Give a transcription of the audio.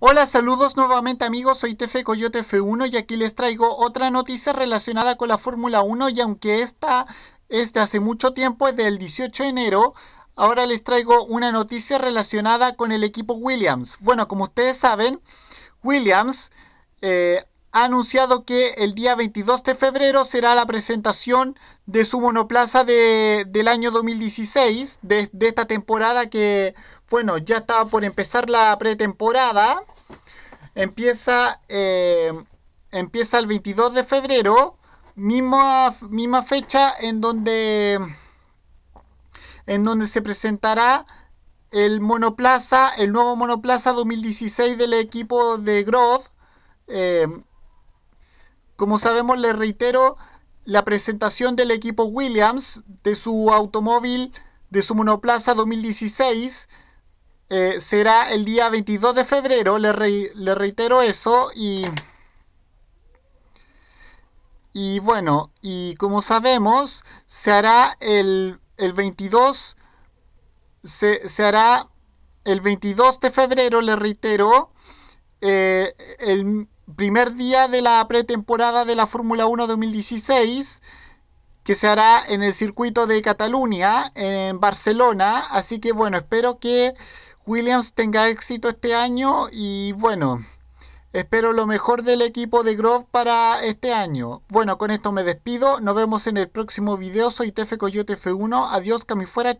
Hola, saludos nuevamente amigos, soy TF Coyote F1 y aquí les traigo otra noticia relacionada con la Fórmula 1 y aunque esta es hace mucho tiempo, es del 18 de enero, ahora les traigo una noticia relacionada con el equipo Williams. Bueno, como ustedes saben, Williams eh, ha anunciado que el día 22 de febrero será la presentación de su monoplaza del año 2016, de, esta temporada que, bueno, ya estaba por empezar la pretemporada. Empieza, eh, empieza el 22 de febrero, misma, misma fecha en donde, en donde se presentará el monoplaza, el nuevo monoplaza 2016 del equipo de Grove. Eh, como sabemos, les reitero la presentación del equipo Williams de su automóvil, de su monoplaza 2016. Eh, será el día 22 de febrero, les, reitero eso y... Y bueno, y como sabemos, se hará el, 22, se, hará el 22 de febrero, les reitero, eh, el, primer día de la pretemporada de la Fórmula 1 2016 que se hará en el circuito de Cataluña, en Barcelona. Así que bueno, espero que Williams tenga éxito este año y bueno, espero lo mejor del equipo de Grove para este año. Bueno, con esto me despido. Nos vemos en el próximo video. Soy Tefe Coyote F1. Adiós, que fuera.